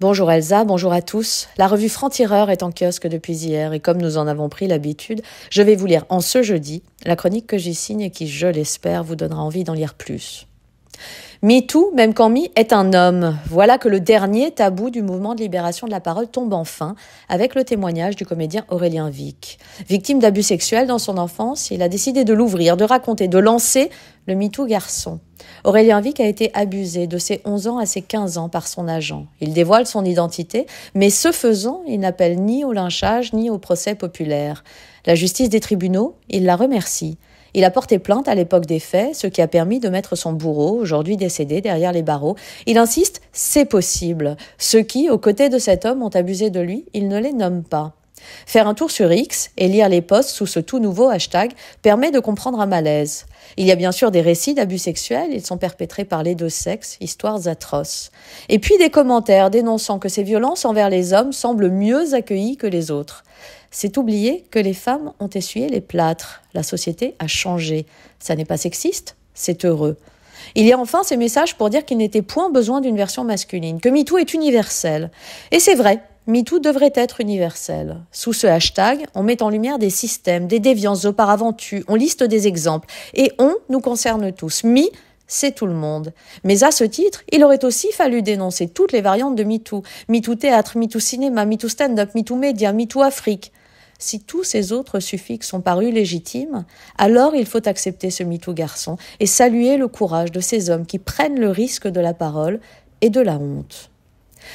Bonjour Elsa, bonjour à tous. La revue Franc-Tireur est en kiosque depuis hier et comme nous en avons pris l'habitude, je vais vous lire en ce jeudi la chronique que j'y signe et qui, je l'espère, vous donnera envie d'en lire plus. MeToo, même quand Me est un homme. Voilà que le dernier tabou du mouvement de libération de la parole tombe enfin avec le témoignage du comédien Aurélien Vic. Victime d'abus sexuels dans son enfance, il a décidé de l'ouvrir, de raconter, de lancer le MeToo garçon. Aurélien Vic a été abusé de ses 11 ans à ses 15 ans par son agent. Il dévoile son identité, mais ce faisant, il n'appelle ni au lynchage ni au procès populaire. La justice des tribunaux, il la remercie. Il a porté plainte à l'époque des faits, ce qui a permis de mettre son bourreau, aujourd'hui décédé, derrière les barreaux. Il insiste, c'est possible. Ceux qui, aux côtés de cet homme, ont abusé de lui, il ne les nomme pas. Faire un tour sur X et lire les posts sous ce tout nouveau hashtag permet de comprendre un malaise. Il y a bien sûr des récits d'abus sexuels, ils sont perpétrés par les deux sexes, histoires atroces. Et puis des commentaires dénonçant que ces violences envers les hommes semblent mieux accueillies que les autres c'est oublier que les femmes ont essuyé les plâtres. La société a changé. Ça n'est pas sexiste, c'est heureux. Il y a enfin ces messages pour dire qu'il n'était point besoin d'une version masculine, que MeToo est universel. Et c'est vrai, MeToo devrait être universel. Sous ce hashtag, on met en lumière des systèmes, des déviances auparavant tu on liste des exemples. Et on nous concerne tous. Me, c'est tout le monde. Mais à ce titre, il aurait aussi fallu dénoncer toutes les variantes de MeToo. MeToo théâtre, MeToo cinéma, MeToo stand-up, MeToo média, MeToo Afrique. Si tous ces autres suffixes sont parus légitimes, alors il faut accepter ce MeToo garçon et saluer le courage de ces hommes qui prennent le risque de la parole et de la honte.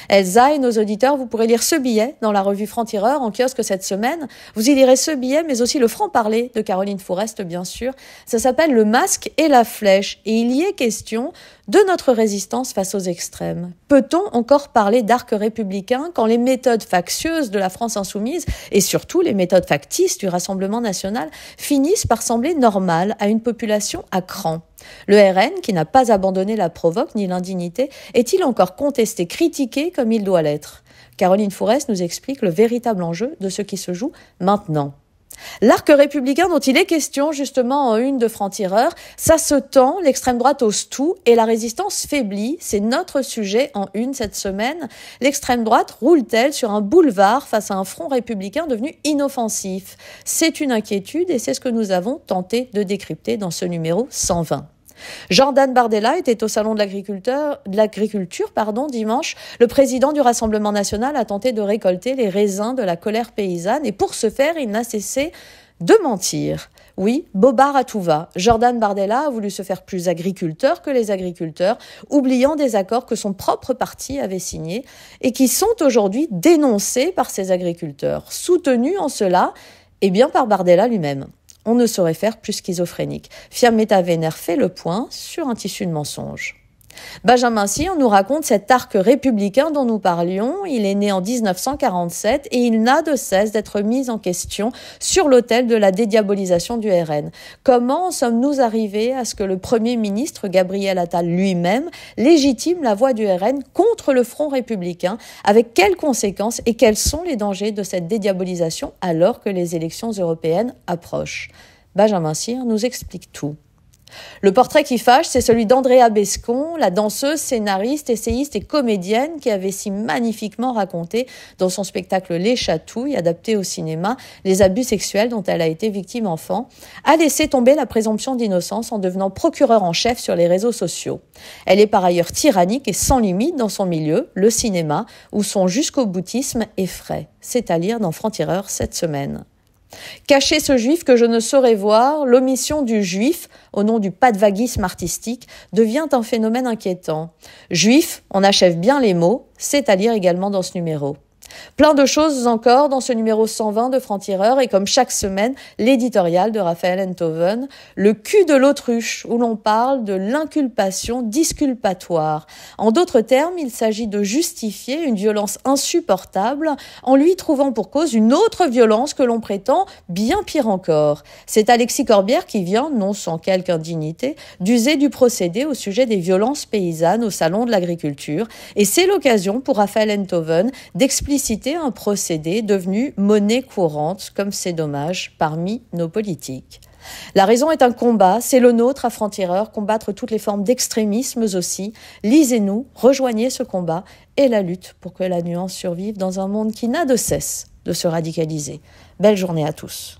Elsa et nos auditeurs, vous pourrez lire ce billet dans la revue Franc-Tireur en kiosque cette semaine. Vous y lirez ce billet, mais aussi le franc-parler de Caroline Fourest, bien sûr. Ça s'appelle Le masque et la flèche, et il y est question de notre résistance face aux extrêmes. Peut-on encore parler d'arc républicain quand les méthodes factieuses de la France insoumise, et surtout les méthodes factices du Rassemblement national, finissent par sembler normales à une population à cran le RN, qui n'a pas abandonné la provoque ni l'indignité, est-il encore contesté, critiqué comme il doit l'être Caroline Fourest nous explique le véritable enjeu de ce qui se joue maintenant. L'arc républicain dont il est question justement en une de Franc-Tireur, ça se tend, l'extrême droite ose tout et la résistance faiblit, c'est notre sujet en une cette semaine. L'extrême droite roule-t-elle sur un boulevard face à un front républicain devenu inoffensif C'est une inquiétude et c'est ce que nous avons tenté de décrypter dans ce numéro 120. Jordan Bardella était au salon de l'agriculture, dimanche. Le président du Rassemblement national a tenté de récolter les raisins de la colère paysanne et pour ce faire, il n'a cessé de mentir. Oui, Bobard à tout va. Jordan Bardella a voulu se faire plus agriculteur que les agriculteurs, oubliant des accords que son propre parti avait signés et qui sont aujourd'hui dénoncés par ces agriculteurs, soutenus en cela, et eh bien par Bardella lui-même on ne saurait faire plus schizophrénique. Fiammetta Vénère fait le point sur un tissu de mensonge. Benjamin Syr nous raconte cet arc républicain dont nous parlions. Il est né en 1947 et il n'a de cesse d'être mis en question sur l'autel de la dédiabolisation du RN. Comment sommes-nous arrivés à ce que le Premier ministre Gabriel Attal lui-même légitime la voix du RN contre le Front républicain Avec quelles conséquences et quels sont les dangers de cette dédiabolisation alors que les élections européennes approchent Benjamin Cyr nous explique tout. Le portrait qui fâche, c'est celui d'Andrea Bescon, la danseuse, scénariste, essayiste et comédienne qui avait si magnifiquement raconté dans son spectacle Les Chatouilles, adapté au cinéma, les abus sexuels dont elle a été victime enfant, a laissé tomber la présomption d'innocence en devenant procureur en chef sur les réseaux sociaux. Elle est par ailleurs tyrannique et sans limite dans son milieu, le cinéma, où son jusqu'au boutisme est frais, c'est à lire dans Franc-Tireur cette semaine. Cacher ce juif que je ne saurais voir, l'omission du juif, au nom du pas de artistique, devient un phénomène inquiétant. Juif, on achève bien les mots, c'est à lire également dans ce numéro. Plein de choses encore dans ce numéro 120 de Franc-Tireur et comme chaque semaine, l'éditorial de Raphaël Enthoven, Le cul de l'autruche, où l'on parle de l'inculpation disculpatoire. En d'autres termes, il s'agit de justifier une violence insupportable en lui trouvant pour cause une autre violence que l'on prétend bien pire encore. C'est Alexis Corbière qui vient, non sans quelque indignité, d'user du procédé au sujet des violences paysannes au Salon de l'Agriculture et c'est l'occasion pour Raphaël Enthoven d'expliquer Citer un procédé devenu monnaie courante, comme c'est dommage, parmi nos politiques. La raison est un combat, c'est le nôtre à franc combattre toutes les formes d'extrémisme aussi. Lisez-nous, rejoignez ce combat et la lutte pour que la nuance survive dans un monde qui n'a de cesse de se radicaliser. Belle journée à tous.